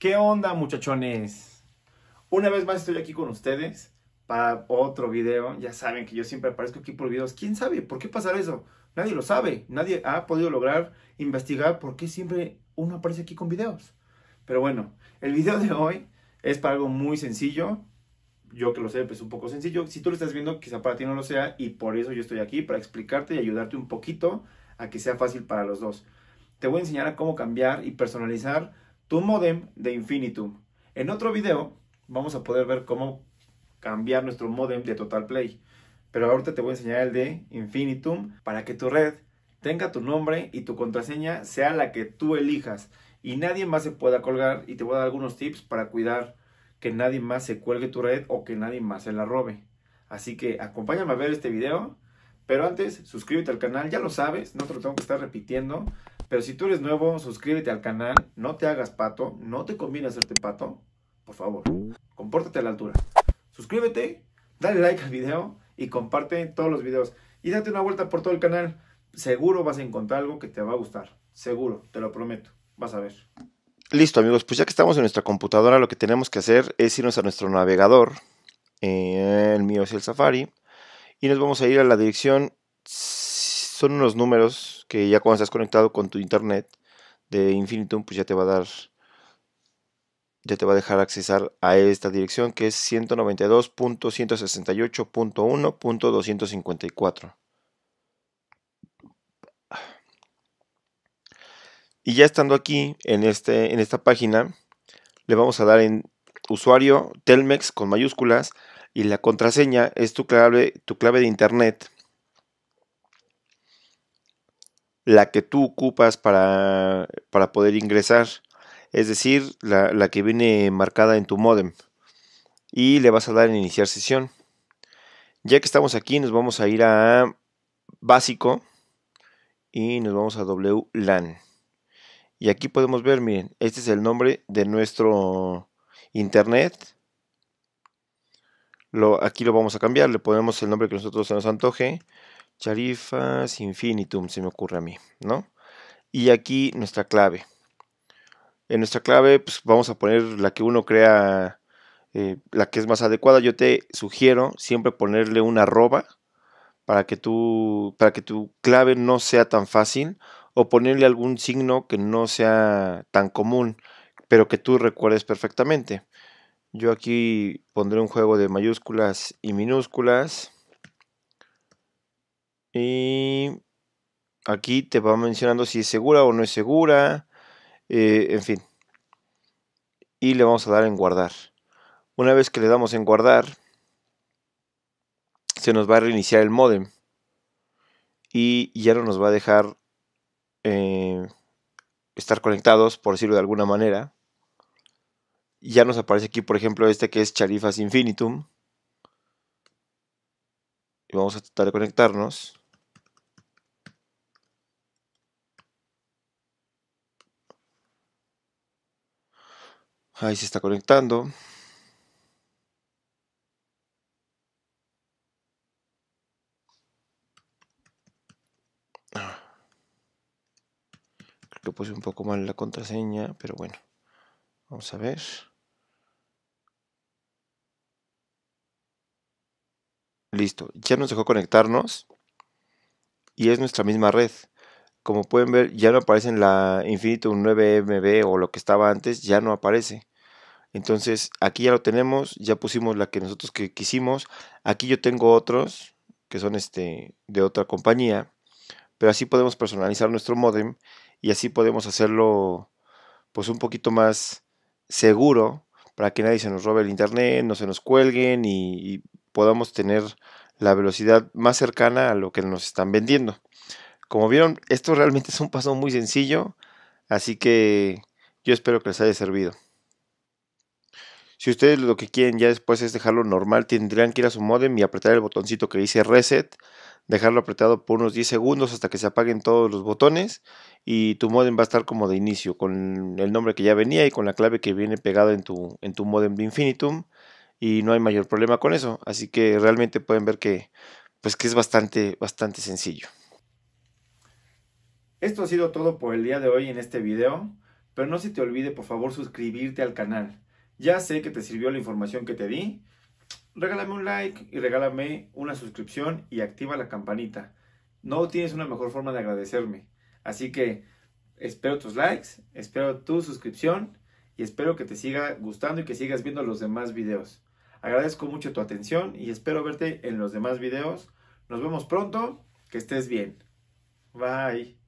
¿Qué onda muchachones? Una vez más estoy aquí con ustedes para otro video. Ya saben que yo siempre aparezco aquí por videos. ¿Quién sabe por qué pasar eso? Nadie lo sabe. Nadie ha podido lograr investigar por qué siempre uno aparece aquí con videos. Pero bueno, el video de hoy es para algo muy sencillo. Yo que lo sé, pues un poco sencillo. Si tú lo estás viendo, quizá para ti no lo sea y por eso yo estoy aquí, para explicarte y ayudarte un poquito a que sea fácil para los dos. Te voy a enseñar a cómo cambiar y personalizar tu modem de Infinitum. En otro video vamos a poder ver cómo cambiar nuestro modem de Total Play. Pero ahorita te voy a enseñar el de Infinitum para que tu red tenga tu nombre y tu contraseña sea la que tú elijas y nadie más se pueda colgar y te voy a dar algunos tips para cuidar que nadie más se cuelgue tu red o que nadie más se la robe. Así que acompáñame a ver este video, pero antes suscríbete al canal, ya lo sabes, no te lo tengo que estar repitiendo, pero si tú eres nuevo, suscríbete al canal, no te hagas pato, no te conviene hacerte pato, por favor, compórtate a la altura. Suscríbete, dale like al video y comparte todos los videos. Y date una vuelta por todo el canal, seguro vas a encontrar algo que te va a gustar, seguro, te lo prometo, vas a ver. Listo amigos, pues ya que estamos en nuestra computadora, lo que tenemos que hacer es irnos a nuestro navegador, eh, el mío es el Safari, y nos vamos a ir a la dirección, son unos números que ya cuando estás conectado con tu internet de Infinitum, pues ya te va a dar, ya te va a dejar accesar a esta dirección que es 192.168.1.254. Y ya estando aquí en, este, en esta página, le vamos a dar en usuario Telmex con mayúsculas y la contraseña es tu clave, tu clave de internet la que tú ocupas para, para poder ingresar, es decir, la, que viene marcada en tu modem. Y le vas a dar en iniciar sesión. Ya que estamos aquí, nos vamos a ir a básico y nos vamos a WLAN. Y aquí podemos ver, miren, este es el nombre de nuestro internet. Lo, aquí lo vamos a cambiar, le ponemos el nombre que nosotros se nos antoje. Charifas infinitum, se me ocurre a mí, ¿no? Y aquí nuestra clave. En nuestra clave pues, vamos a poner la que uno crea, eh, la que es más adecuada. Yo te sugiero siempre ponerle una arroba para que, para que tu clave no sea tan fácil o ponerle algún signo que no sea tan común, pero que tú recuerdes perfectamente. Yo aquí pondré un juego de mayúsculas y minúsculas. Y aquí te va mencionando si es segura o no es segura. Eh, en fin. Y le vamos a dar en guardar. Una vez que le damos en guardar, se nos va a reiniciar el modem. Y ya no nos va a dejar eh, estar conectados, por decirlo de alguna manera. Ya nos aparece aquí, por ejemplo, este que es Charifas Infinitum. Y vamos a tratar de conectarnos. Ahí se está conectando. Ah. Creo que puse un poco mal la contraseña, pero bueno. Vamos a ver. Listo, ya nos dejó conectarnos y es nuestra misma red. Como pueden ver, ya no aparece en la Infinitum 9MB o lo que estaba antes, ya no aparece. Entonces, aquí ya lo tenemos, ya pusimos la que nosotros que quisimos. Aquí yo tengo otros que son este de otra compañía, pero así podemos personalizar nuestro modem y así podemos hacerlo pues un poquito más seguro para que nadie se nos robe el internet, no se nos cuelguen y podamos tener la velocidad más cercana a lo que nos están vendiendo. Como vieron, esto realmente es un paso muy sencillo, así que yo espero que les haya servido. Si ustedes lo que quieren ya después es dejarlo normal, tendrían que ir a su modem y apretar el botoncito que dice reset, dejarlo apretado por unos 10 segundos hasta que se apaguen todos los botones y tu modem va a estar como de inicio, con el nombre que ya venía y con la clave que viene pegada en tu, en tu modem de Infinitum y no hay mayor problema con eso. Así que realmente pueden ver que, pues que es bastante, bastante sencillo. Esto ha sido todo por el día de hoy en este video, pero no se te olvide por favor suscribirte al canal ya sé que te sirvió la información que te di. Regálame un like y regálame una suscripción y activa la campanita. No tienes una mejor forma de agradecerme. Así que espero tus likes, espero tu suscripción y espero que te siga gustando y que sigas viendo los demás videos. Agradezco mucho tu atención y espero verte en los demás videos. Nos vemos pronto. Que estés bien. Bye.